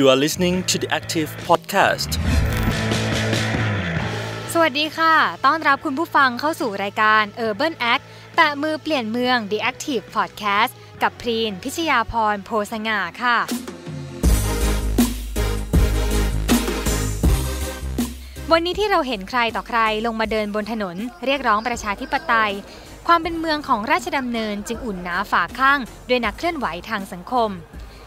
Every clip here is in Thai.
You are listening to the Active Podcast สวัสดีค่ะ ต้อนรับคุณผู้ฟังเข้าสู่รายการ Urban Act แตะมือเปลี่ยนเมือง The Active Podcast กับพรีน พิชยาพร โพสง่าค่ะ วันนี้ที่เราเห็นใครต่อใครลงมาเดินบนถนน เรียกร้องประชาธิปไตย ความเป็นเมืองของราชดำเนินจึงอุ่นหนาฝาข้าง ด้วยนักเคลื่อนไหวทางสังคม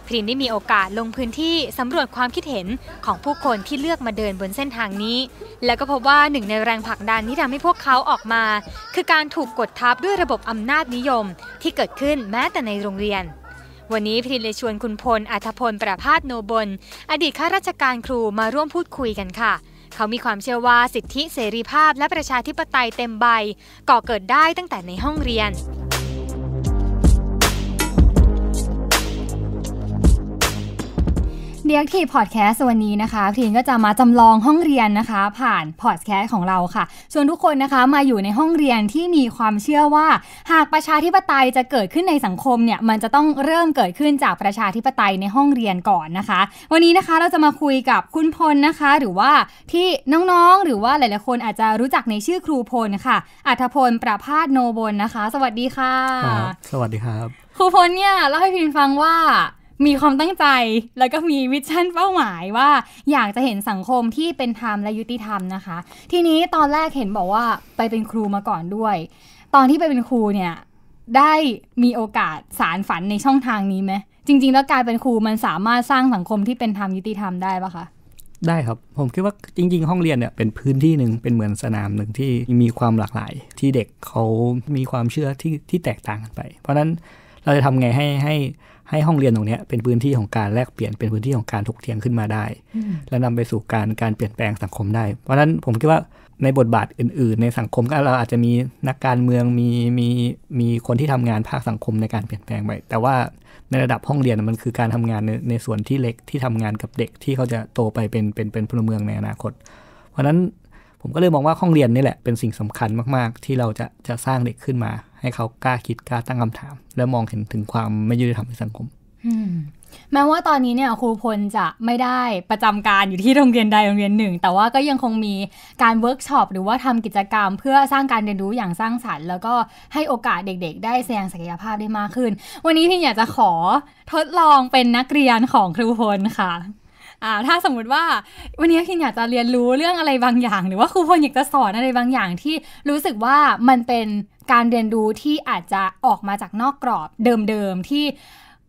พรินได้มีโอกาสลงพื้นที่สำรวจความคิดเห็นของผู้คนที่เลือกมาเดินบนเส้นทางนี้ และก็พบว่าหนึ่งในแรงผลักดันที่ทำให้พวกเขาออกมา คือการถูกกดทับด้วยระบบอำนาจนิยมที่เกิดขึ้นแม้แต่ในโรงเรียน วันนี้พรินเลยชวนคุณพล อัธพลประพาสโนบลอดีตข้าราชการครูมาร่วมพูดคุยกันค่ะ เขามีความเชื่อว่า สิทธิเสรีภาพ และประชาธิปไตยเต็มใบก่อเกิดได้ตั้งแต่ในห้องเรียนเดียกทีพอดแคสต์วันนี้นะคะพีนก็จะมาจำลองห้องเรียนนะคะ ผ่านพอดแคสต์ของเราค่ะชวนทุกคนนะคะมาอยู่ในห้องเรียนที่มีความเชื่อว่า หากประชาธิปไตยจะเกิดขึ้นในสังคมเนี่ยมันจะต้องเริ่มเกิดขึ้นจากประชาธิปไตยในห้องเรียนก่อนนะคะ วันนี้นะคะเราจะมาคุยกับคุณพลนะคะหรือว่าที่น้องๆ หรือว่าหลายๆคนอาจจะรู้จักในชื่อครูพลค่ะอัธพลประพาสโนบลนะคะ สวัสดีค่ะ สวัสดีครับ ครูพลเนี่ยเล่าให้พินฟังว่ามีความตั้งใจแล้วก็มีวิชั่นเป้าหมายว่าอยากจะเห็นสังคมที่เป็นธรรมและยุติธรรมนะคะ ทีนี้ตอนแรกเห็นบอกว่าไปเป็นครูมาก่อนด้วย ตอนที่ไปเป็นครูเนี่ย ได้มีโอกาสสารฝันในช่องทางนี้ไหมจริง ๆ แล้วการเป็นครูมันสามารถสร้างสังคมที่เป็นธรรมยุติธรรมได้ปะคะได้ครับผมคิดว่าจริง ๆ ห้องเรียนเนี่ยเป็นพื้นที่หนึ่งเป็นเหมือนสนามหนึ่งที่มีความหลากหลาย ที่เด็กเขามีความเชื่อที่ที่แตกต่างกันไป เพราะนั้นเราจะทำไงให้ให้ให้ห้องเรียนตรงนี้เป็นพื้นที่ของการแลกเปลี่ยนเป็นพื้นที่ของการถกเถียงขึ้นมาได้ และนำไปสู่การการเปลี่ยนแปลงสังคมได้เพราะฉะนั้นผมคิดว่าในบทบาทอื่น ๆ ในสังคมก็เราอาจจะมีนักการเมืองมีมีมีคนที่ทำงานภาคสังคมในการเปลี่ยนแปลงไปแต่ว่าในระดับห้องเรียนมันคือการทำงานในในส่วนที่เล็กที่ทำงานกับเด็กที่เขาจะโตไปเป็นเป็นเป็นพลเมืองในอนาคต เพราะฉะนั้นผมก็เลยมองว่าห้องเรียนนี่แหละเป็นสิ่งสำคัญมากๆที่เราจะจะสร้างเด็กขึ้นมาให้เขากล้าคิดกล้าตั้งคำถาม และมองเห็นถึงความไม่ยุติธรรมในสังคมแม้ว่าตอนนี้เนี่ยครูพลจะไม่ได้ประจำการอยู่ที่โรงเรียนใดโรงเรียนหนึ่ง แต่ว่าก็ยังคงมีการเวิร์กช็อปหรือว่าทำกิจกรรมเพื่อสร้างการเรียนรู้อย่างสร้างสารรค์ แล้วก็ให้โอกาสเด็กๆ ได้แสดงศักยภาพได้มากขึ้น วันนี้พี่อยากจะขอทดลองเป็นนักเรียนของครูพลค่ะ อ่า ถ้าสมมุติว่าวันนี้คินอยากจะเรียนรู้เรื่องอะไรบางอย่าง หรือว่าครูพลอยากจะสอนอะไรบางอย่างที่รู้สึกว่ามันเป็นการเรียนรู้ที่อาจจะออกมาจากนอกกรอบเดิมๆ ที่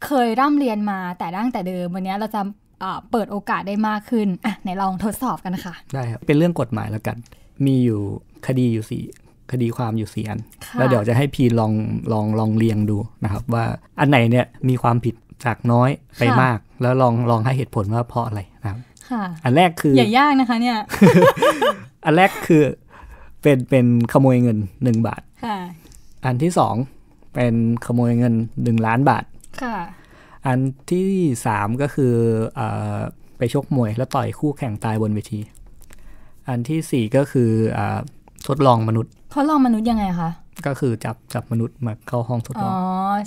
เคยร่ำเรียนมาแต่ตั้งแต่เดิมวันนี้เราจะเปิดโอกาสได้มากขึ้นอ่ะไหนลองทดสอบกันค่ะได้ครับ เป็นเรื่องกฎหมายแล้วกัน มีอยู่คดีอยู่สี่คดีความอยู่สี่อันแล้วเดี๋ยวจะให้พีลองลองลองเรียงดูนะครับ ว่าอันไหนเนี่ยมีความผิดจากน้อยไปมาก แล้วลองลองให้เหตุผลว่าเพราะอะไรนะครับอันแรกคืออย่ายากนะคะเนี่ยอันแรกคือเป็นเป็นขโมยเงินหนึ่งบาทอันที่สองเป็นขโมยเงินหนึ่งล้านบาทอันที่สามก็คืออไปชกมวยแล้วต่อยคู่แข่งตายบนเวที อันที่สี่ก็คืออทดลองมนุษย์ ทดลองมนุษย์ยังไงคะ ก็คือจับจับมนุษย์มาเข้าห้องทดลอง อ๋อ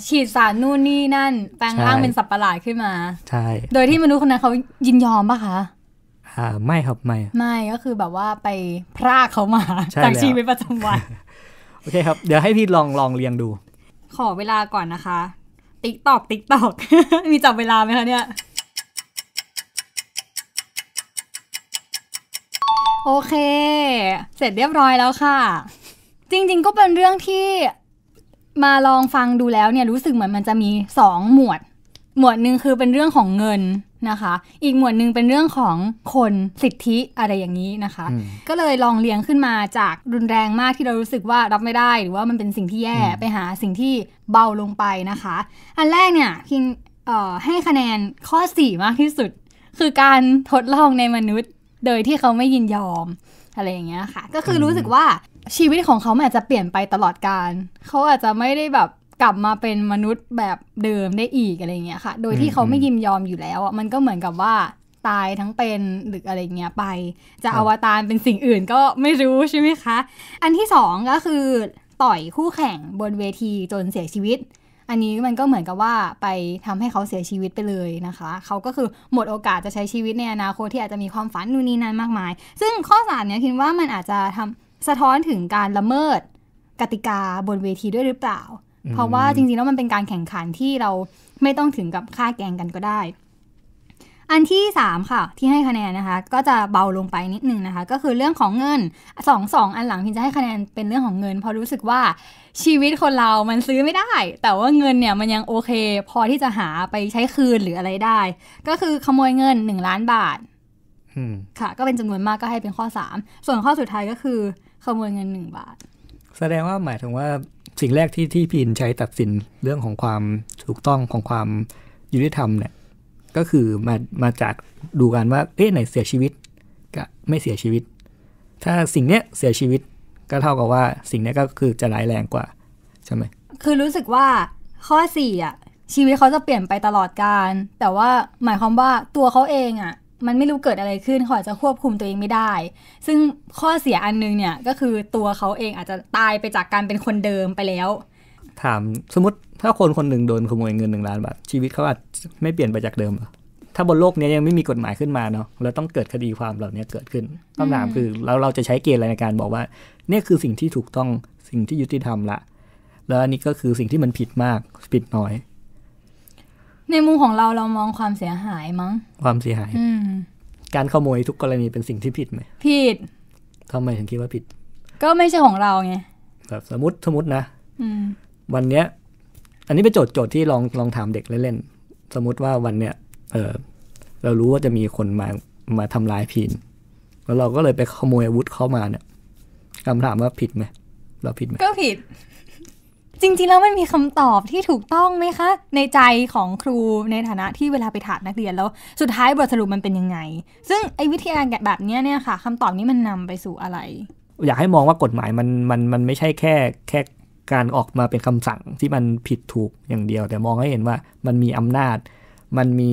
ฉีดสารนู่นนี่นั่น แปลงร่างเป็นสัตว์ประหลาดขึ้นมา ใช่ โดยที่มนุษย์คนนั้นเขายินยอมปะคะ อ่า ไม่ครับไม่ ไม่ ก็คือแบบว่าไปพรากเขามาจากชีวิตประจำวันโอเคครับ เดี๋ยวให้พี่ลองลองเรียงดู ขอเวลาก่อนนะคะ ติ๊กตอก ติ๊กตอก มีจับเวลาไหมคะเนี่ย โอเค เสร็จเรียบร้อยแล้วค่ะ จริง ๆ ก็เป็นเรื่องที่มาลองฟังดูแล้วเนี่ยรู้สึกเหมือนมันจะมีสองหมวด หมวดหนึ่งคือเป็นเรื่องของเงินนะคะอีกหมวดหนึ่งเป็นเรื่องของคนสิทธิอะไรอย่างนี้นะคะ ก็เลยลองเลี้ยงขึ้นมาจากรุนแรงมากที่เรารู้สึกว่ารับไม่ได้ หรือว่ามันเป็นสิ่งที่แย่ไปหาสิ่งที่เบาลงไปนะคะ อันแรกเนี่ยพิงให้คะแนนข้อ 4 มากที่สุด คือการทดลองในมนุษย์โดยที่เขาไม่ยินยอมอะไรอย่างเงี้ยค่ะก็คือรู้สึกว่าชีวิตของเขาอาจจะเปลี่ยนไปตลอดการเขาอาจจะไม่ได้แบบกลับมาเป็นมนุษย์แบบเดิมได้อีกอะไรเงี้ยค่ะ โดยที่เขาไม่ยินยอมอยู่แล้วอ่ะ มันก็เหมือนกับว่าตายทั้งเป็นหรืออะไรเงี้ยไป จะอวตารเป็นสิ่งอื่นก็ไม่รู้ใช่ไหมคะ อันที่สองก็คือ ต่อยคู่แข่งบนเวทีจนเสียชีวิต อันนี้มันก็เหมือนกับว่าไปทำให้เขาเสียชีวิตไปเลยนะคะ เขาก็คือหมดโอกาสจะใช้ชีวิตในอนาคตที่อาจจะมีความฝันนู่นนี่นั่นมากมาย ซึ่งข้อสามเนี้ยคิดว่ามันอาจจะทำสะท้อนถึงการละเมิด กติกาบนเวทีด้วยหรือเปล่าเพราะว่าจริงๆแล้วมันเป็นการแข่งขันที่เราไม่ต้องถึงกับฆ่าแกงกันก็ได้ อันที่ 3 ค่ะ ที่ให้คะแนนนะคะ ก็จะเบาลงไปนิดนึงนะคะ ก็คือเรื่องของเงิน2อสองอันหลังพินจะให้คะแนนเป็นเรื่องของเงินเพราะรู้สึกว่าชีวิตคนเรามันซื้อไม่ได้ แต่ว่าเงินเนี่ยมันยังโอเค พอที่จะหาไปใช้คืนหรืออะไรได้ ก็คือขโมยเงิน 1 ล้านบาท ค่ะ ก็เป็นจำนวนมากก็ให้เป็นข้อ 3 ส่วนข้อสุดท้ายก็คือ ขโมยเงิน 1 บาทแสดงว่าหมายถึงว่าสิ่งแรกที่ที่พินใช้ตัดสินเรื่องของความถูกต้องของความยุติธรรมเนี่ยก็คือมามาจากดูกันว่าเอ๊ะไหนเสียชีวิตก็ไม่เสียชีวิต ถ้าสิ่งเนี้ยเสียชีวิตก็เท่ากับว่า สิ่งเนี้ยก็คือจะร้ายแรงกว่า ใช่ไหมคือรู้สึกว่าข้อสี่อ่ะชีวิตเขาจะเปลี่ยนไปตลอดการแต่ว่าหมายความว่าตัวเขาเองอ่ะมันไม่รู้เกิดอะไรขึ้นเขาอาจจะควบคุมตัวเองไม่ได้ ซึ่งข้อเสียอันนึงเนี่ยก็คือตัวเขาเองอาจจะตายไปจากการเป็นคนเดิมไปแล้วถามสมมติถ้าคนคนหนึ่งโดนขโมยเงินหนึ่งล้านบาทชีวิตเขาอาจไม่เปลี่ยนไปจากเดิมหรอถ้าบนโลกนี้ยังไม่มีกฎหมายขึ้นมาเนาะแล้วต้องเกิดคดีความเหล่านี้เกิดขึ้นคำถามคือเราเราจะใช้เกณฑ์อะไรในการบอกว่า เนี่ยคือสิ่งที่ถูกต้องสิ่งที่ยุติธรรมละแล้วอันนี้ก็คือสิ่งที่มันผิดมากผิดน้อยในมุมของเราเรามองความเสียหายมั้ง ความเสียหายการขโมยทุกกรณีเป็นสิ่งที่ผิดไหมผิดทำไมถึงคิดว่าผิด ก็ไม่ใช่ของเราไงแบบสมมติสมมตินะวันเนี้ย อันนี้เป็นโจทย์โจทย์ที่ลองลองถามเด็กเล่นๆสมมติว่าวันเนี้ยเออเรารู้ว่าจะมีคนมามาทำลายพีนแล้วเราก็เลยไปขโมยอาวุธเข้ามาเนี่ยคำถามว่าผิดไหมเราผิดไหมก็ผิดจริงๆแล้วมันมีคำตอบที่ถูกต้องไหมคะ ในใจของครูในฐานะที่เวลาไปถามนักเรียนแล้ว สุดท้ายบทสรุปมันเป็นยังไง ซึ่งไอ้วิธีการแบบนี้เนี่ยค่ะคำตอบนี้มันนำไปสู่อะไร อยากให้มองว่ากฎหมายมันมันมันไม่ใช่แค่แค่การออกมาเป็นคำสั่งที่มันผิดถูกอย่างเดียว แต่มองให้เห็นว่ามันมีอำนาจ มันมี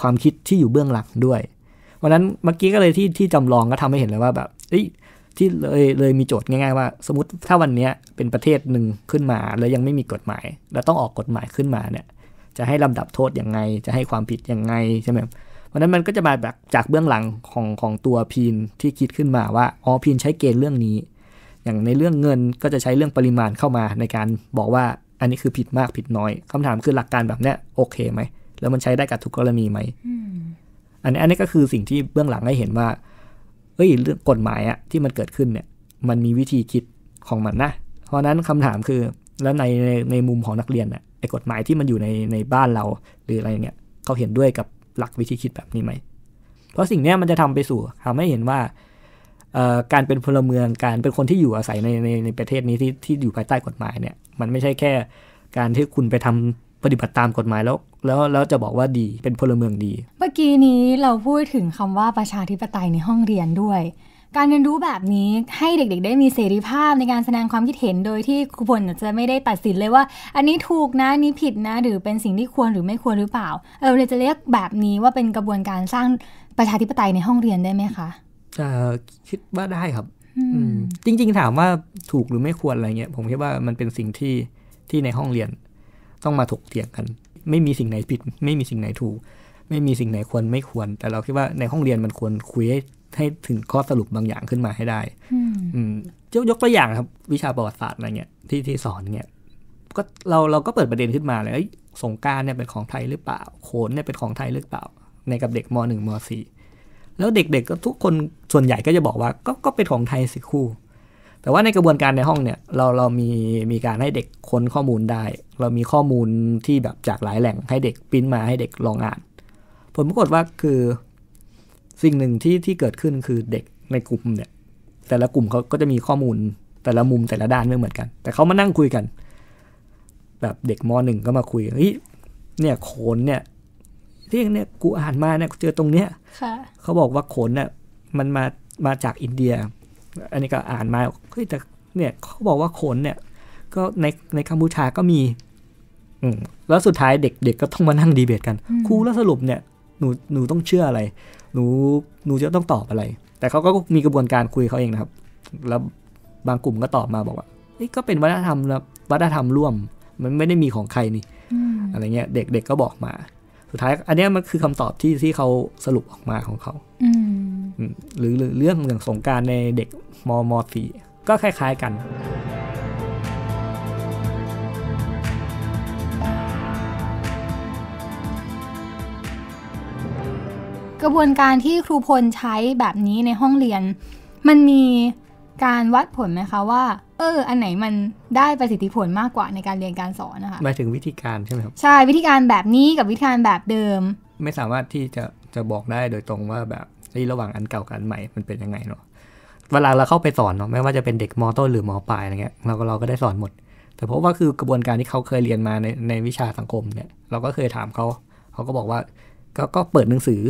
ความคิดที่อยู่เบื้องหลังด้วยวันนั้นเมื่อกี้ก็เลยที่ที่จำลองก็ทำให้เห็นเลยว่าแบบที่เลยเลยมีโจทย์ง่ายๆว่า สมมติถ้าวันนี้เป็นประเทศหนึ่งขึ้นมา แล้วยังไม่มีกฎหมายแล้วต้องออกกฎหมายขึ้นมาเนี่ยจะให้ลำดับโทษยังไงจะให้ความผิดยังไงใช่ไหมเพราะนั้นมันก็จะมาแบบจากเบื้องหลังของของตัวพีนที่คิดขึ้นมาว่าอ๋อพีนใช้เกณฑ์เรื่องนี้ อย่างในเรื่องเงินก็จะใช้เรื่องปริมาณเข้ามา ในการบอกว่าอันนี้คือผิดมากผิดน้อย คำถามคือหลักการแบบเนี้ยโอเคไหมแล้วมันใช้ได้กับทุกกรณีไหมอันนี้อันนี้ก็คือสิ่งที่เบื้องหลังให้เห็นว่าเฮ้ยเรื่องกฎหมายอะที่มันเกิดขึ้นเนี่ยมันมีวิธีคิดของมันนะเพราะนั้นคำถามคือแล้วในในในมุมของนักเรียนอะไอ้กฎหมายที่มันอยู่ในในบ้านเราหรืออะไรเนี่ยเขาเห็นด้วยกับหลักวิธีคิดแบบนี้ไหมเพราะสิ่งนี้มันจะทำไปสู่ทำให้เห็นว่าการเป็นพลเมือง การเป็นคนที่อยู่อาศัยในในในประเทศนี้ที่ที่อยู่ภายใต้กฎหมายเนี่ยมันไม่ใช่แค่การที่คุณไปทำปฏิบัติตามกฎหมายแล้วแล้วแล้วจะบอกว่าดีเป็นพลเมืองดี เมื่อกี้นี้เราพูดถึงคำว่าประชาธิปไตยในห้องเรียนด้วย การเรียนรู้แบบนี้ให้เด็กๆ ได้มีเสรีภาพในการแสดงความคิดเห็นโดยที่ครูพลจะไม่ได้ตัดสินเลยว่า อันนี้ถูกนะนี้ผิดนะ หรือเป็นสิ่งที่ควรหรือไม่ควรหรือเปล่าเราเลยจะเรียกแบบนี้ว่าเป็นกระบวนการสร้างประชาธิปไตยในห้องเรียนได้ไหมคะะคิดว่าได้ครับจริงๆ ถามว่าถูกหรือไม่ควรอะไรเงี้ยผมคิดว่ามันเป็นสิ่งที่ที่ในห้องเรียนต้องมาถกเถียงกัน ไม่มีสิ่งไหนผิด ไม่มีสิ่งไหนถูกไม่มีสิ่งไหนควรไม่ควรแต่เราคิดว่าในห้องเรียนมันควรคุยให้ถึงข้อสรุปบางอย่างขึ้นมาให้ได้ย้ยกตัวอย่างครับ วิชาประวัติศาสตร์อะไรเงี้ยที่ที่สอนเงี้ยก็เราเราก็เปิดประเด็นขึ้นมาเลยสงการเนี่ยเป็นของไทยหรือเปล่าโขนเนี่ยเป็นของไทยหรือเปล่า ในกับเด็กมหนึ่งมสี่แล้วเด็กๆก็ทุกคนส่วนใหญ่ก็จะบอกว่าก็ก็เป็นของไทยสิคู่แต่ว่าในกระบวนการในห้องเนี่ยเราเรามีมีการให้เด็กค้นข้อมูลได้ เรามีข้อมูลที่แบบจากหลายแหล่งให้เด็กปิ้นมาให้เด็กลองอ่าน ผลปรากฏว่าคือสิ่งหนึ่งที่ที่เกิดขึ้นคือเด็กในกลุ่มเนี่ย แต่ละกลุ่มเขาก็จะมีข้อมูลแต่ละมุมแต่ละด้านไม่เหมือนกัน แต่เขามานั่งคุยกัน แบบเด็กมหนึ่งก็มาคุยเฮ้ยเนี่ยโขนเนี่ยที่เนี่ยกูอ่านมาเนี่ยเจอตรงเนี้ยเขาบอกว่าโขนเนี่ยมันมามาจากอินเดียอันนี้ก็อ่านมาเฮ้ยแต่เนี่ยเขาบอกว่าขนเนี่ย ก็ในในกัมพูชาก็มีอืแล้วสุดท้ายเด็กๆกก็ต้องมานั่งดีเบตกันครูแล้วสรุปเนี่ยหนูหนูต้องเชื่ออะไร หนูหนูจะต้องตอบอะไร แต่เขาก็มีกระบวนการคุยเขาเองนะครับ แล้วบางกลุ่มก็ตอบมาบอกว่าก็เป็นวัฒนธรรมะวัฒนธรรมร่วมมันไม่ได้มีของใครนี่อะไรเงี้ยเด็กๆกก็บอกมา สุดท้ายอันนี้มันคือคำตอบที่ที่เขาสรุปออกมาของเขาหรือเรื่องอย่างสงการในเด็กมมสีก็คล้ายๆกัน กระบวนการที่ครูพลใช้แบบนี้ในห้องเรียน มันมีการวัดผลไหมคะว่า เออ อันไหนมันได้ประสิทธิผลมากกว่าในการเรียนการสอนนะคะหมายถึงวิธีการใช่ไหมครับ ใช่ วิธีการแบบนี้กับวิธีการแบบเดิม ไม่สามารถที่จะจะบอกได้โดยตรงว่าแบบที่ระหว่างอันเก่ากับอันใหม่มันเป็นยังไงเนาะ เวลาเราเข้าไปสอนเนาะไม่ว่าจะเป็นเด็กมอต้นหรือมอปลายอะไรเงี้ยเราก็เราก็ได้สอนหมด แต่เพราะว่าคือกระบวนการที่เขาเคยเรียนมาในในวิชาสังคมเนี่ย เราก็เคยถามเขาเขาก็บอกว่า ก็ก็เปิดหนังสือ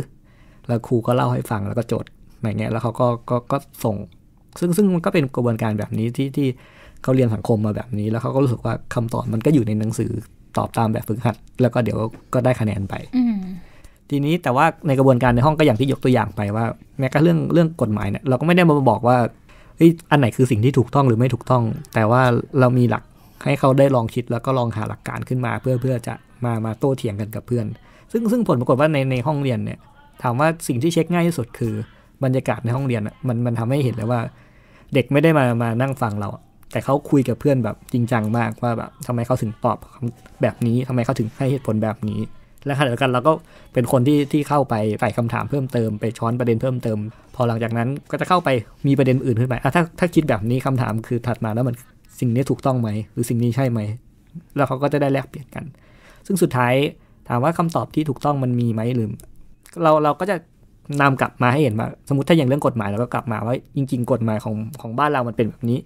แล้วครูก็เล่าให้ฟังแล้วก็จดอะไรเงี้ยแล้วเขาก็ก็ก็ส่ง ซึ่งซึ่งมันก็เป็นกระบวนการแบบนี้ที่ที่เขาเรียนสังคมมาแบบนี้ แล้วเขาก็รู้สึกว่าคำตอบมันก็อยู่ในหนังสือตอบตามแบบฝึกหัด แล้วก็เดี๋ยวก็ได้คะแนนไปทีนี้แต่ว่าในกระบวนการในห้องก็อย่างที่ยกตัวอย่างไปว่า แม้กระทั่งเรื่องเรื่องกฎหมายเนี่ยเราก็ไม่ได้มาบอกว่า อันไหนคือสิ่งที่ถูกต้องหรือไม่ถูกต้อง แต่ว่าเรามีหลักให้เขาได้ลองคิดแล้วก็ลองหาหลักการขึ้นมา เพื่อเพื่อจะมามาโต้เถียงกันกับเพื่อน ซึ่งซึ่งผลปรากฏว่าในในห้องเรียนเนี่ยถามว่าสิ่งที่เช็คง่ายที่สุดคือ บรรยากาศในห้องเรียนมันมันทำให้เห็นเลยว่าเด็กไม่ได้มามานั่งฟังเราแต่เขาคุยกับเพื่อนแบบจริงจังมากว่าแบบทำไมเขาถึงตอบแบบนี้ทำไมเขาถึงให้เหตุผลแบบนี้และขณะเดียวกันเราก็เป็นคนที่ที่เข้าไปใส่คำถามเพิ่มเติมไปช้อนประเด็นเพิ่มเติม พอหลังจากนั้นก็จะเข้าไปมีประเด็นอื่นขึ้นไปอ่ะถ้าถ้าคิดแบบนี้คำถามคือถัดมาแล้วมันสิ่งนี้ถูกต้องไหม หรือสิ่งนี้ใช่ไหมแล้วเขาก็จะได้แลกเปลี่ยนกัน ซึ่งสุดท้ายถามว่าคำตอบที่ถูกต้องมันมีไหมหรือเราเราก็จะนำกลับมาให้เห็นว่าสมมติถ้าอย่างเรื่องกฎหมายเราก็กลับมาว่าจริง ๆ กฎหมายของของบ้านเรามันเป็นแบบนี้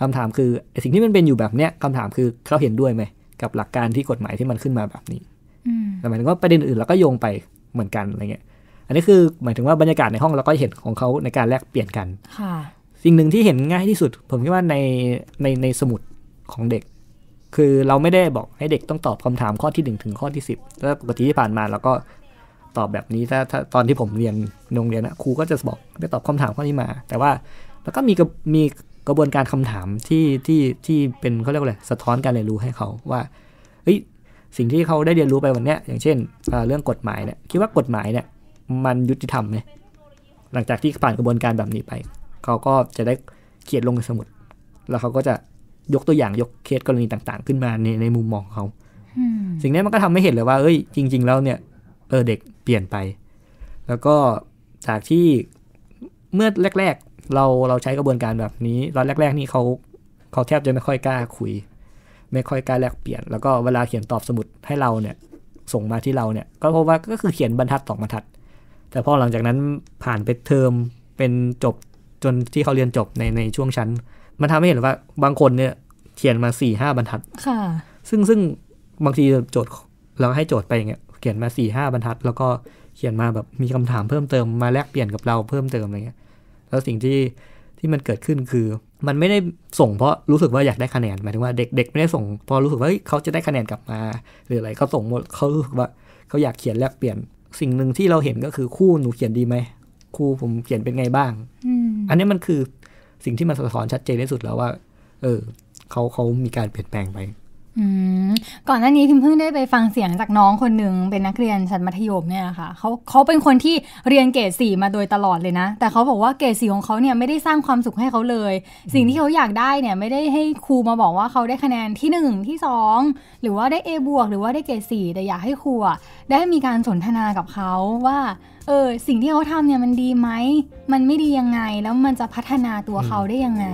คำถามคือสิ่งที่มันเป็นอยู่แบบเนี้ยคำถามคือเขาเห็นด้วยไหมกับหลักการที่กฎหมายที่มันขึ้นมาแบบนี้แต่หมายถึงว่าประเด็นอื่นเราก็โยงไปเหมือนกันอะไรเงี้ย อันนี้คือหมายถึงว่าบรรยากาศในห้องเราก็เห็นของเขาในการแลกเปลี่ยนกันค่ะสิ่งหนึ่งที่เห็นง่ายที่สุด ผมคิดว่าในในในสมุดของเด็ก คือเราไม่ได้บอกให้เด็กต้องตอบคำถามข้อที่หนึ่งถึงข้อที่ิบแล้วปกติที่ผ่านมา เราก็ตอบแบบนี้ถ้าถ้าตอนที่ผมเรียนโรงเรียนนะครูก็จะบอกไปตอบคำถามข้อนี้มา แต่ว่าแล้วก็มีมีกระบวนการคำถามที่ที่ที่เป็นเขาเรียกว่าอะไรสะท้อนการเรียนรู้ให้เขาว่าเฮ้ยสิ่งที่เขาได้เรียนรู้ไปวันนี้อย่างเช่นเรื่องกฎหมายเนี่ยคิดว่ากฎหมายเนี่ย มันยุติธรรมเหมยหลังจากที่ผ่านกระบวนการแบบนี้ไป เขาก็จะได้เขียนลงในสมุด แล้วเขาก็จะยกตัวอย่างยกเคสกรณีต่าง ๆ ขึ้นมาในในมุมมองเขาสิ่งนี้มันก็ทำให้เห็นเลยว่าเอ้ยจริงๆแล้วเนี่ยเออเด็กเปลี่ยนไป แล้วก็จากที่เมื่อแรก ๆเราเราใช้กระบวนการแบบนี้ตอนแรก ๆนี่เขาเขาแทบจะไม่ค่อยกล้าคุยไม่ค่อยกล้าแลกเปลี่ยนแล้วก็เวลาเขียนตอบสมุดให้เราเนี่ยส่งมาที่เราเนี่ยก็พบว่าก็คือเขียนบรรทัดสองบรรทัด แต่พอหลังจากนั้นผ่านไปเทอมเป็นจบจนที่เขาเรียนจบในในช่วงชั้น มันทำให้เห็นว่าบางคนเนี่ยเขียนมาสี่ห้าบรรทัดค่ะซึ่งซึ่งบางทีโจทย์เราให้โจทย์ไปอย่างเงี้ยเขียนมาสี่ห้าบรรทัด แล้วก็เขียนมาแบบมีคำถามเพิ่มเติมมาแลกเปลี่ยนกับเราเพิ่มเติมอะไรเงี้ย แล้วสิ่งที่ที่มันเกิดขึ้นคือมันไม่ได้ส่งเพราะรู้สึกว่าอยากได้คะแนนหมายถึงว่าเด็ก ๆ ไม่ได้ส่งเพราะรู้สึกว่าเขาจะได้คะแนนกลับมา หรืออะไรเขาส่งหมดเขารู้สึกว่าเขาอยากเขียนแลกเปลี่ยน สิ่งหนึ่งที่เราเห็นก็คือคู่หนูเขียนดีไหมคู่ผมเขียนเป็นไงบ้างอันนี้มันคือสิ่งที่มันสะท้อนชัดเจนที่สุดแล้วว่า เออ เขาเขามีการเปลี่ยนแปลงไปก่อนหน้านี้พิมเพิ่งได้ไปฟังเสียงจากน้องคนหนึ่งเป็นนักเรียนชั้นมัธยมเนี่ยค่ะเขาเขาเป็นคนที่เรียนเกรดสี่มาโดยตลอดเลยนะ แต่เขาบอกว่าเกรดสี่ของเขาเนี่ยไม่ได้สร้างความสุขให้เขาเลย สิ่งที่เขาอยากได้เนี่ยไม่ได้ให้ครูมาบอกว่าเขาได้คะแนนที่หนึ่งที่สองหรือว่าได้ A บวกหรือว่าได้เกรดสี่แต่อยากให้ครูได้มีการสนทนากับเขาว่าเออสิ่งที่เขาทำเนี่ยมันดีไหมมันไม่ดียังไง แล้วมันจะพัฒนาตัวเขาได้ยังไง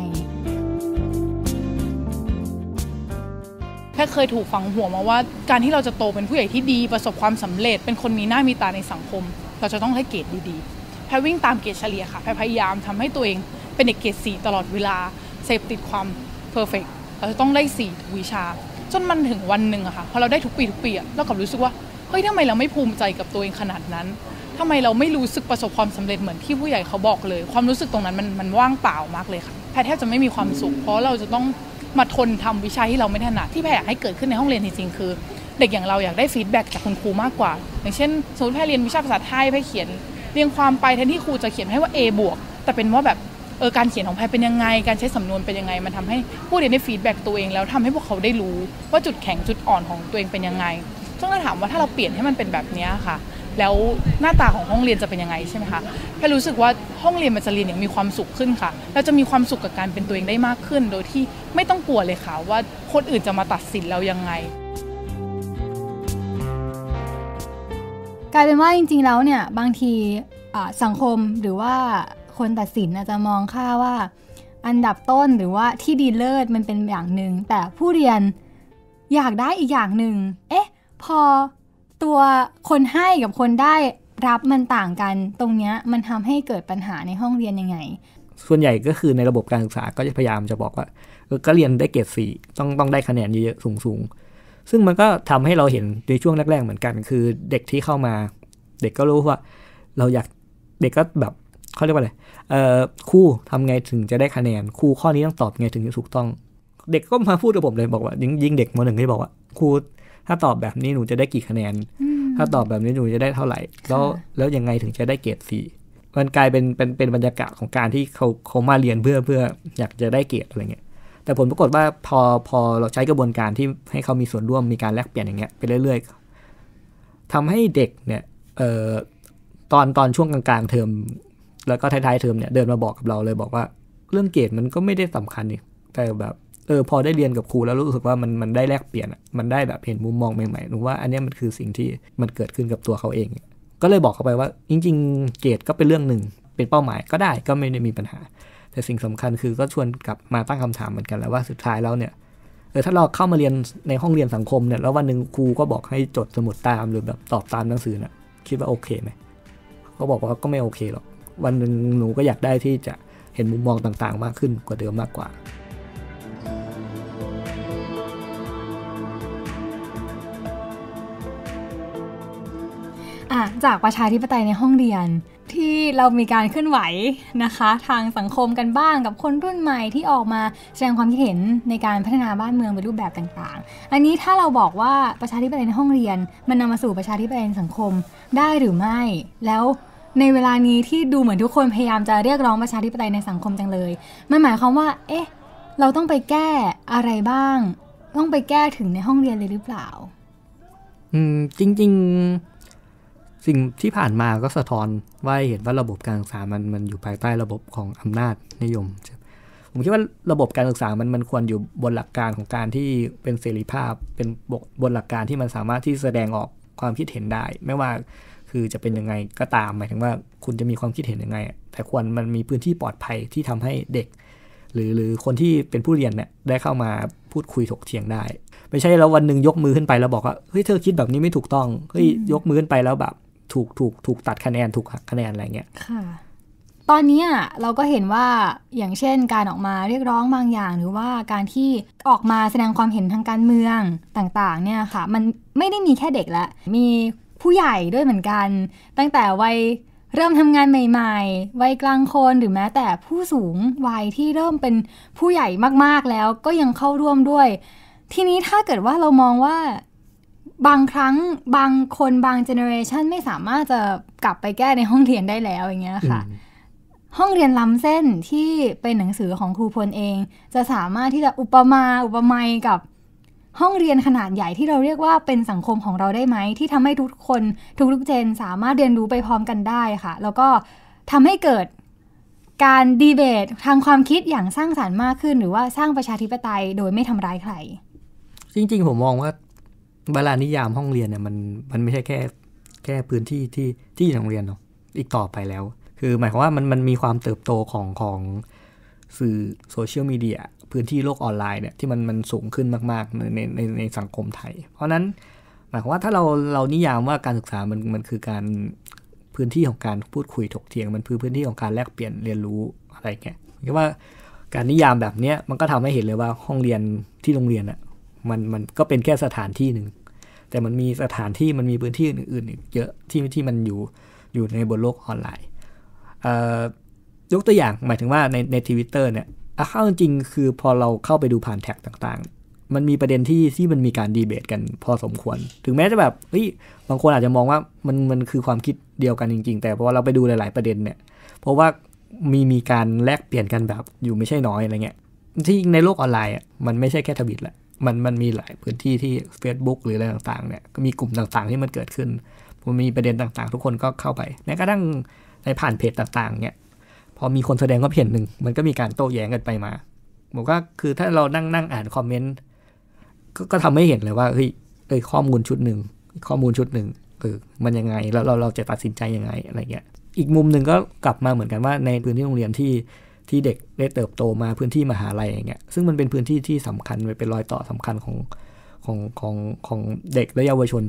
แค่เคยถูกฝังหัวมาว่าการที่เราจะโตเป็นผู้ใหญ่ที่ดี ประสบความสำเร็จ เป็นคนมีหน้ามีตาในสังคม เราจะต้องให้เกรดดีๆ แพรวิ่งตามเกรดเฉลี่ยค่ะแพรพยายามทำให้ตัวเองเป็นเด็กเกรดสีตลอดเวลาเสพติดความเพอร์เฟกเราจะต้องได้สี่วิชา จนมันถึงวันหนึ่งอะค่ะพอเราได้ทุกปีทุกปีอะเรากับรู้สึกว่าเฮ้ยทำไมเราไม่ภูมิใจกับตัวเองขนาดนั้นทำไมเราไม่รู้สึกประสบความสำเร็จเหมือนที่ผู้ใหญ่เขาบอกเลย ความรู้สึกตรงนั้นมันมันว่างเปล่ามากเลยค่ะแพรแทบจะไม่มีความสุขเพราะเราจะต้องมาทนทำวิชาที่เราไม่ถนัดที่แพรอยากให้เกิดขึ้นในห้องเรียนจริงๆคือ เด็กอย่างเรา อยากได้ฟีดแบ็กจากคุณครูมากกว่า อย่างเช่นสมมติแพรเรียนวิชาภาษาไทยแพรเขียน เรียงความไปแทนที่ครูจะเขียนให้ว่า A บวก แต่เป็นว่าแบบเออการเขียนของแพรเป็นยังไง การใช้สำนวนเป็นยังไง มันทำให้ผู้เรียนได้ฟีดแบ็กตัวเองแล้ว ทำให้พวกเขาได้รู้ว่าจุดแข็งจุดอ่อนของตัวเองเป็นยังไงซึ่งถ้าถามว่าถ้าเราเปลี่ยนให้มันเป็นแบบนี้ค่ะแล้วหน้าตาของห้องเรียนจะเป็นยังไง ใช่ไหมคะ แค่รู้สึกว่าห้องเรียนมันจะเรียนอย่างมีความสุขขึ้นค่ะเราจะมีความสุขกับการเป็นตัวเองได้มากขึ้น โดยที่ไม่ต้องกลัวเลยค่ะว่าคนอื่นจะมาตัดสินเรายังไงกลายเป็นว่าจริงๆแล้วเนี่ย บางทีสังคมหรือว่าคนตัดสินจะมองค่าว่า อันดับต้นหรือว่าที่ดีเลิศมันเป็นอย่างหนึ่ง แต่ผู้เรียนอยากได้อีกอย่างหนึ่ง เอ๊ะพอตัวคนให้กับคนได้รับมันต่างกันตรงนี้มันทำให้เกิดปัญหาในห้องเรียนยังไง ส่วนใหญ่ก็คือในระบบการศึกษาก็จะพยายามจะบอกว่าก็เรียนได้เกรดสี่ต้องต้องได้คะแนนเยอะๆสูงๆ ซึ่งมันก็ทำให้เราเห็นในช่วงแรกๆเหมือนกัน คือเด็กที่เข้ามา เด็กก็รู้ว่า เราอยากเด็กก็แบบเขาเรียกว่าอะไรเอ่อคู่ทำไงถึงจะได้คะแนนคู่ข้อนี้ต้องตอบไงถึงจะถูกต้อง เด็กก็มาพูดกับผมเลยบอกว่ายิ่งเด็กมหนึ่งที่บอกว่าครูถ้าตอบแบบนี้หนูจะได้กี่คะแนน ถ้าตอบแบบนี้ หนูจะได้เท่าไหร่ แล้วแล้วยังไงถึงจะได้เกรดสี่มันกลายเป็นเป็นเป็นบรรยากาศของการที่เขาเขามาเรียนเพื่อเพื่ออยากจะได้เกรดอะไรเงี้ย แต่ผลปรากฏว่าพอพอเราใช้กระบวนการที่ให้เขามีส่วนร่วมมีการแลกเปลี่ยนอย่างเงี้ยไปเรื่อยๆทำให้เด็กเนี่ย เอ่อตอนตอนช่วงกลางๆ เทอม แล้วก็ท้ายๆ เทอมเนี่ยเดินมาบอกกับเราเลยบอกว่าเรื่องเกรดมันก็ไม่ได้สำคัญนี่แต่แบบเออพอได้เรียนกับครูแล้วรู้สึกว่ามันมันได้แลกเปลี่ยนมันได้แบบเห็นมุมมองใหม่ๆหนูว่าอันนี้มันคือสิ่งที่มันเกิดขึ้นกับตัวเขาเอง ก็เลยบอกเขาไปว่าจริงๆ เกรดก็เป็นเรื่องหนึ่งเป็นเป้าหมายก็ได้ก็ไม่ได้มีปัญหา แต่สิ่งสำคัญคือก็ชวนกลับมาตั้งคำถามเหมือนกันแล้วว่าสุดท้ายแล้วเนี่ยเออถ้าเราเข้ามาเรียนในห้องเรียนสังคมเนี่ยแล้ววันหนึ่งครูก็บอกให้จดสมุดตามหรือแบบตอบตามหนังสือนะ่ะคิดว่าโอเคไหมเขาบอกว่าก็ไม่โอเคหรอกวันหนึ่งหนูก็อยากได้ที่จะเห็นมุมมองต่างๆ มากขึ้นกว่าเดิมมากกว่าอ่ะจากประชาธิปไตยในห้องเรียน ที่เรามีการเคลื่อนไหวนะคะ ทางสังคมกันบ้างกับคนรุ่นใหม่ที่ออกมาแสดงความคิดเห็นในการพัฒนาบ้านเมืองเป็นรูปแบบต่างๆ อันนี้ถ้าเราบอกว่าประชาธิปไตยในห้องเรียนมันนำมาสู่ประชาธิปไตยในสังคมได้หรือไม่ แล้วในเวลานี้ที่ดูเหมือนทุกคนพยายามจะเรียกร้องประชาธิปไตยในสังคมจังเลยมันหมายความว่า เอ๊ะเราต้องไปแก้อะไรบ้าง ต้องไปแก้ถึงในห้องเรียนเลยหรือเปล่าอืมจริงๆสิ่งที่ผ่านมาก็สะท้อนว่าเห็นว่าระบบการศึกษามันมันอยู่ภายใต้ระบบของอำนาจนิยมผมคิดว่าระบบการศึกษามันมันควรอยู่บนหลักการของการที่เป็นเสรีภาพ เป็นบนหลักการที่มันสามารถที่แสดงออกความคิดเห็นได้ ไม่ว่าคือจะเป็นยังไงก็ตามหมายถึงว่าคุณจะมีความคิดเห็นยังไง แต่ควรมันมีพื้นที่ปลอดภัยที่ทำให้เด็ก หรือหรือคนที่เป็นผู้เรียนเนี่ยได้เข้ามาพูดคุยถกเถียงได้ ไม่ใช่แล้ววันหนึ่งยกมือขึ้นไปแล้วบอกว่าเฮ้ยเธอคิดแบบนี้ไม่ถูกต้องเฮ้ยยกมือขึ้นไปแล้วแบบถูกถูกถูกตัดคะแนนถูกหักคะแนนอะไรเงี้ย ค่ะ ตอนนี้เราก็เห็นว่าอย่างเช่นการออกมาเรียกร้องบางอย่าง หรือว่าการที่ออกมาแสดงความเห็นทางการเมืองต่างๆ เนี่ยค่ะ มันไม่ได้มีแค่เด็กละ มีผู้ใหญ่ด้วยเหมือนกัน ตั้งแต่วัยเริ่มทำงานใหม่ ๆ วัยกลางคนหรือแม้แต่ผู้สูงวัยที่เริ่มเป็นผู้ใหญ่มากๆแล้วก็ยังเข้าร่วมด้วย ทีนี้ถ้าเกิดว่าเรามองว่าบางครั้งบางคนบางเจเนอเรชันไม่สามารถจะกลับไปแก้ในห้องเรียนได้แล้วอย่างเงี้ยค่ะ ห้องเรียนล้ำเส้นที่เป็นหนังสือของครูพลเอง จะสามารถที่จะอุปมา อุปไมยกับห้องเรียนขนาดใหญ่ที่เราเรียกว่าเป็นสังคมของเราได้ไหม ที่ทำให้ทุกคนทุกๆเจนสามารถเรียนรู้ไปพร้อมกันได้ค่ะ แล้วก็ทำให้เกิดการดีเบตทางความคิดอย่างสร้างสารรค์มากขึ้น หรือว่าสร้างประชาธิปไตยโดยไม่ทำร้ายใคร จริงๆ ผมมองว่าเวลานิยามห้องเรียนเนี่ยมันมันไม่ใช่แค่แค่พื้นที่ที่ที่โรงเรียนเนาะอีกต่อไปแล้ว คือหมายความว่ามันมันมีความเติบโตของของสื่อโซเชียลมีเดียพื้นที่โลกออนไลน์เนี่ยที่มันมันสูงขึ้นมากๆในในในสังคมไทย เพราะนั้นหมายความว่าถ้าเราเรานิยามว่าการศึกษามันมันคือการพื้นที่ของการพูดคุยถกเถียง มันคือพื้นที่ของการแลกเปลี่ยนเรียนรู้อะไรเงี้ยคิดว่าการนิยามแบบเนี้ยมันก็ทำให้เห็นเลยว่าห้องเรียนที่โรงเรียนอะ่ะมันมันก็เป็นแค่สถานที่หนึ่งแต่มันมีสถานที่มันมีพื้นที่อื่นๆอีกเยอะที่ที่มันอยู่อยู่ในบนโลกออนไลน์ยกตัวอย่างหมายถึงว่าในในทวิตเตอร์เนี่ยเข้าจริงคือพอเราเข้าไปดูผ่านแท็กต่างๆ มันมีประเด็นที่ที่มันมีการดีเบตกันพอสมควร ถึงแม้จะแบบเฮ้ยบางคนอาจจะมองว่ามันมันคือความคิดเดียวกันจริงๆ แต่พอเราไปดูหลายๆประเด็นเนี่ยเพราะว่ามีมีการแลกเปลี่ยนกันแบบอยู่ไม่ใช่น้อยอะไรเงี้ยที่ในโลกออนไลน์อ่ะมันไม่ใช่แค่ทวิตแหละมันมันมีหลายพื้นที่ที่ Facebook หรืออะไรต่างๆเนี่ยก็มีกลุ่มต่างๆที่มันเกิดขึ้นมันมีประเด็นต่างๆ ทุกคนก็เข้าไปแม้กระทั่งในผ่านเพจต่าง ๆเนี่ยพอมีคนแสดงก็าพเห็นหนึ่ง มันก็มีการโต้แย้งกันไปมาบอกว่าคือถ้าเรานั่งนั่งอ่านคอมเมนต์ ก็ทำให้เห็นเลยว่าเฮ้ยเอ้ยข้อมูลชุดหนึ่งข้อมูลชุดหนึ่งเออมันยังไงแล้วเราเราจะตัดสินใจยังไงอะไรเงี้ยอีกมุมหนึ่งก็กลับมาเหมือนกันว่า ในพื้นที่โรงเรียนที่ที่เด็กได้เติบโตมาพื้นที่มหาลัยอย่างเงี้ยซึ่งมันเป็นพื้นที่ที่สำคัญเป็นรอยต่อสำคัญของของของของเด็กและเยาวชน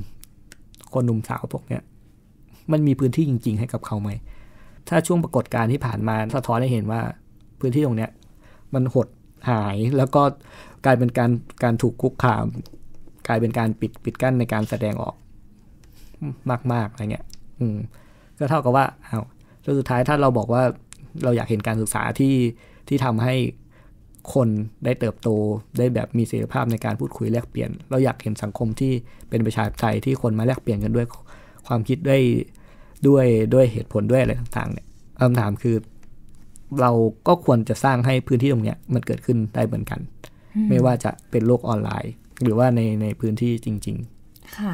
คนหนุ่มสาวพวกเนี้ยมันมีพื้นที่จริง ๆ ให้กับเขาไหมถ้าช่วงปรากฏการณ์ที่ผ่านมาสะท้อนให้เห็นว่า พื้นที่ตรงเนี้ยมันหดหายแล้วก็กลายเป็นการการถูกคุกคาม กลายเป็นการปิดปิดกั้นในการแสดงออกมากๆอะไรเงี้ยอืม ก็เท่ากับว่าเอา้าสุดท้ายถ้าเราบอกว่าเราอยากเห็นการศึกษาที่ที่ทำให้คนได้เติบโต ได้แบบมีเสรีภาพในการพูดคุยแลกเปลี่ยน เราอยากเห็นสังคมที่เป็นประชาธิปไตยที่คนมาแลกเปลี่ยนกันด้วยความคิดด้วย ด้วยด้วยเหตุผลด้วยอะไรต่างๆเนี่ยคำถามคือ เราก็ควรจะสร้างให้พื้นที่ตรงเนี้ยมันเกิดขึ้นได้เหมือนกัน ไม่ว่าจะเป็นโลกออนไลน์ หรือว่าในในพื้นที่จริง ๆ ค่ะ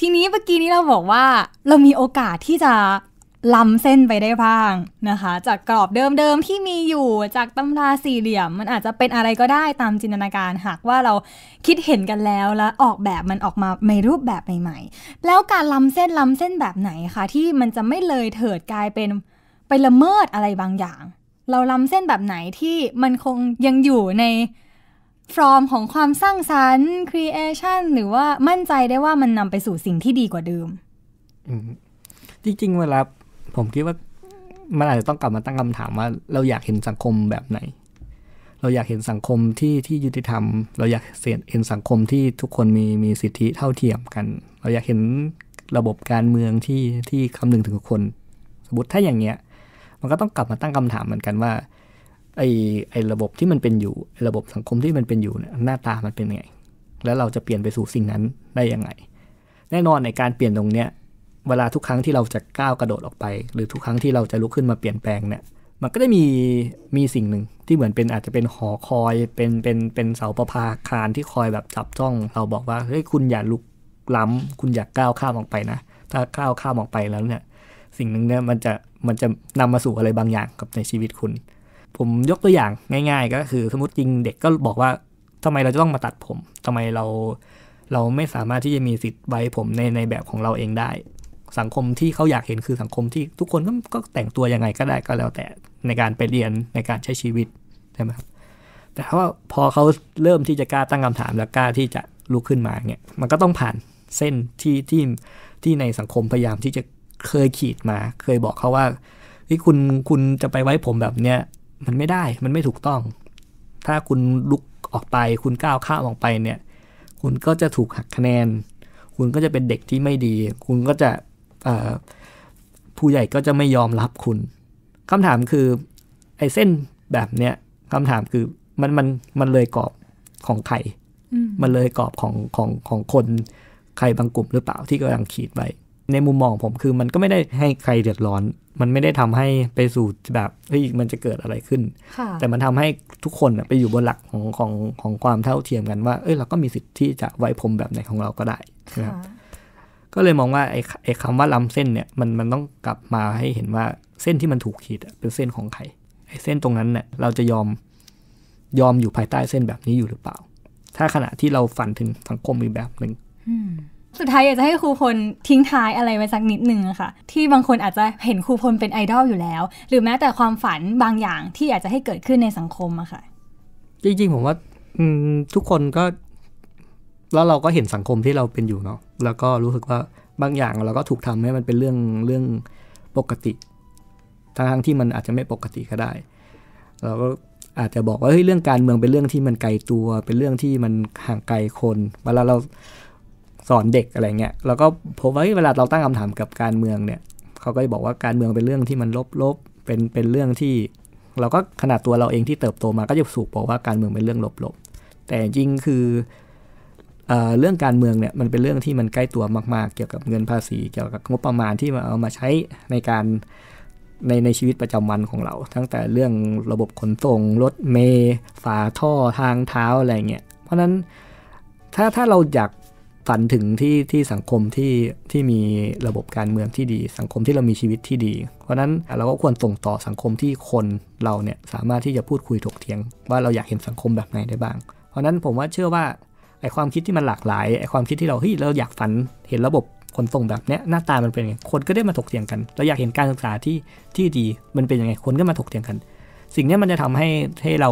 ทีนี้เมื่อกี้นี้เราบอกว่าเรามีโอกาสที่จะล้ำเส้นไปได้บ้างนะคะ จากกรอบเดิมๆที่มีอยู่จากตำราสี่เหลี่ยมมันอาจจะเป็นอะไรก็ได้ตามจินตนาการหากว่าเราคิดเห็นกันแล้วแล้วออกแบบมันออกมาในรูปแบบใหม่ ๆ แล้วการล้ำเส้นล้ำเส้นแบบไหนคะที่มันจะไม่เลยเถิดกลายเป็นไปละเมิดอะไรบางอย่าง เราล้ำเส้นแบบไหนที่มันคงยังอยู่ในฟอร์มของความสร้างสรรค์ครีเอชันหรือว่ามั่นใจได้ว่ามันนำไปสู่สิ่งที่ดีกว่าเดิมจริงๆเวลาผมคิดว่ามันอาจจะต้องกลับมาตั้งคำถามว่าเราอยากเห็นสังคมแบบไหน เราอยากเห็นสังคมที่ที่ยุติธรรม เราอยากเห็นสังคมที่ทุกคนมีมีสิทธิเท่าเทียมกัน เราอยากเห็นระบบการเมืองที่ที่คำนึงถึงคน สมมติถ้าอย่างเงี้ย มันก็ต้องกลับมาตั้งคำถามเหมือนกันว่าไอ้ไอ้ระบบที่มันเป็นอยู่ ระบบสังคมที่มันเป็นอยู่เนี่ยหน้าตามันเป็นไง แล้วเราจะเปลี่ยนไปสู่สิ่งนั้นได้ยังไง แน่นอนในการเปลี่ยนตรงเนี้ยเวลาทุกครั้งที่เราจะก้าวกระโดดออกไป หรือทุกครั้งที่เราจะลุกขึ้นมาเปลี่ยนแปลงเนี่ยมันก็ได้มีมีสิ่งหนึ่งที่เหมือนเป็นอาจจะเป็นหอคอยเป็นเป็นเป็นเสาประภาคารที่คอยแบบจับจ้อง เราบอกว่าเฮ้ยคุณอย่าลุกล้ำคุณอย่าก้าวข้ามออกไปนะ ถ้าก้าวข้ามออกไปแล้วเนี่ย สิ่งหนึ่งเนี่ยมันจะมันจะนำมาสู่อะไรบางอย่างกับในชีวิตคุณ ผมยกตัวอย่างง่าย ๆ ก็คือ สมมติจริงเด็กก็บอกว่าทำไมเราจะต้องมาตัดผม ทำไมเราเราไม่สามารถที่จะมีสิทธิ์ไว้ผมในในแบบของเราเองได้สังคมที่เขาอยากเห็นคือสังคมที่ ทุกคนก็แต่งตัวยังไงก็ได้ก็แล้วแต่ในการไปเรียนในการใช้ชีวิตใช่ไหมครับแต่ว่าพอเขาเริ่มที่จะกล้าตั้งคำถามและกล้าที่จะลุกขึ้นมาเนี่ยมันก็ต้องผ่านเส้นที่ที่ที่ในสังคมพยายามที่จะเคยขีดมา เคยบอกเขาว่าที่คุณคุณจะไปไว้ผมแบบเนี้ยมันไม่ได้มันไม่ถูกต้อง ถ้าคุณลุกออกไปคุณก้าวข้ามออกไปเนี่ย คุณก็จะถูกหักคะแนน คุณก็จะเป็นเด็กที่ไม่ดี คุณก็จะผู้ใหญ่ก็จะไม่ยอมรับคุณ คำถามคือไอ้เส้นแบบเนี้ยคำถามคือมันมันมันเลยกรอบของใครมันเลยกรอบของของของคนใครบางกลุ่มหรือเปล่าที่กำลังขีดไว้ ในมุมมองผมคือ มันก็ไม่ได้ให้ใครเดือดร้อน มันไม่ได้ทำให้ไปสู่แบบเฮ้ยมันจะเกิดอะไรขึ้น แต่มันทำให้ทุกคนไปอยู่บนหลักของของของความเท่าเทียมกันว่า เอ้ยเราก็มีสิทธิ์ที่จะไว้ผมแบบไหนของเราก็ได้ครับก็เลยมองว่าไอ้ไอ้คำว่าล้ำเส้นเนี่ยมันมันต้องกลับมาให้เห็นว่าเส้นที่มันถูกขีดเป็นเส้นของใครไอ้เส้นตรงนั้นเนี่ยเราจะยอมยอมอยู่ภายใต้เส้นแบบนี้อยู่หรือเปล่า ถ้าขณะที่เราฝันถึงสังคมอีกแบบหนึ่งสุดท้ายอยากจะให้ครูพลทิ้งท้ายอะไรไว้สักนิดนึงอะค่ะ ที่บางคนอาจจะเห็นครูพลเป็นไอดอลอยู่แล้ว หรือแม้แต่ความฝันบางอย่าง ที่อยากจะให้เกิดขึ้นในสังคมอะค่ะ จริงๆผมว่าทุกคนก็แล้วเราก็เห็นสังคมที่เราเป็นอยู่เนาะ แล้วก็รู้สึกว่าบางอย่างเราก็ถูกทำให้มันเป็นเรื่องเรื่องปกติ ทั้งที่มันอาจจะไม่ปกติก็ได้ เราก็อาจจะบอกว่าเฮ้ยเรื่องการเมืองเป็นเรื่องที่มันไกลตัว เป็นเรื่องที่มันห่างไกลคน เวลาเราสอนเด็กอะไรเงี้ยเราก็พบว่าเวลาเราตั้งคำถามกับการเมืองเนี่ยเขาก็จะบอกว่าการเมืองเป็นเรื่องที่มันลบๆ เป็นเป็นเรื่องที่ เราก็ขนาดตัวเราเองที่เติบโตมาก็จะสูกบอกว่าการเมืองเป็นเรื่องลบๆ แต่จริงคือเรื่องการเมืองเนี่ยมันเป็นเรื่องที่มันใกล้ตัวมากๆ เกี่ยวกับเงินภาษี เกี่ยวกับงบประมาณที่มาเอามาใช้ในการ ในในชีวิตประจำวันของเรา ตั้งแต่เรื่องระบบขนส่งรถเมย์ฝาท่อทางเท้าอะไรเงี้ย เพราะฉะนั้นถ้าถ้าเราอยากฝันถึงที่ที่สังคมที่ที่มีระบบการเมืองที่ดีสังคมที่เรามีชีวิตที่ดี เพราะนั้น เราก็ควรส่งต่อสังคมที่คนเราเนี่ยสามารถที่จะพูดคุยถกเถียง ว่าเราอยากเห็นสังคมแบบไหนได้บ้าง เพราะนั้นผมว่าเชื่อว่าไอความคิดที่มันหลากหลาย ไอความคิดที่เราเฮ้ยเราอยากฝันเห็นระบบขนส่งแบบเนี้ยหน้าตามันเป็นยังไง คนก็ได้มาถกเถียงกัน เราอยากเห็นการศึกษาที่ ที่ดี มันเป็นยังไง คนก็มาถกเถียงกัน สิ่งนี้มันจะทำให้ ให้เรา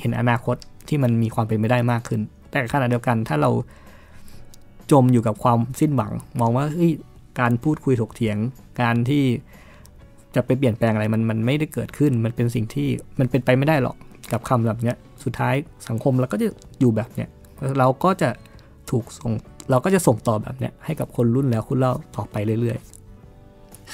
เห็นอนาคตที่มันมีความเป็นไปได้มากขึ้น แต่ขณะเดียวกัน ถ้าเราจมอยู่กับความสิ้นหวัง มองว่าเฮ้ยการพูดคุยถกเถียง การที่จะไปเปลี่ยนแปลงอะไรมัน มันไม่ได้เกิดขึ้น มันเป็นสิ่งที่ มันเป็นไปไม่ได้หรอก กับคำแบบเนี้ย สุดท้ายสังคมเราก็จะอยู่แบบเนี้ยเราก็จะถูกส่งเราก็จะส่งต่อแบบเนี้ยให้กับคนรุ่นแล้วคุณเล่าต่อไปเรื่อยๆ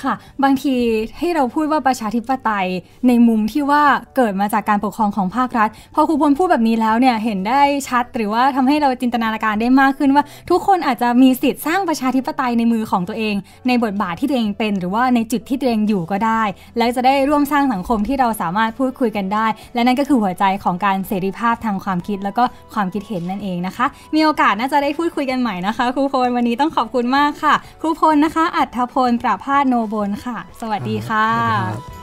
ค่ะบางทีให้เราพูดว่าประชาธิปไตยในมุมที่ว่าเกิดมาจากการปกครองของภาครัฐพอครูพลพูดแบบนี้แล้วเนี่ยเห็นได้ชัด หรือว่าทำให้เราจินตนาการได้มากขึ้นว่า ทุกคนอาจจะมีสิทธิ์สร้างประชาธิปไตยในมือของตัวเอง ในบทบาทที่ตัวเองเป็นหรือว่าในจุดที่ตัวเองอยู่ก็ได้ และจะได้ร่วมสร้างสังคมที่เราสามารถพูดคุยกันได้ และนั่นก็คือหัวใจของการเสรีภาพทางความคิดแล้วก็ความคิดเห็นนั่นเองนะคะ มีโอกาสน่าจะได้พูดคุยกันใหม่นะคะ ครูพลวันนี้ต้องขอบคุณมากค่ะ ครูพลนะคะอัธพลประภาสโนบลค่ะ สวัสดีค่ะ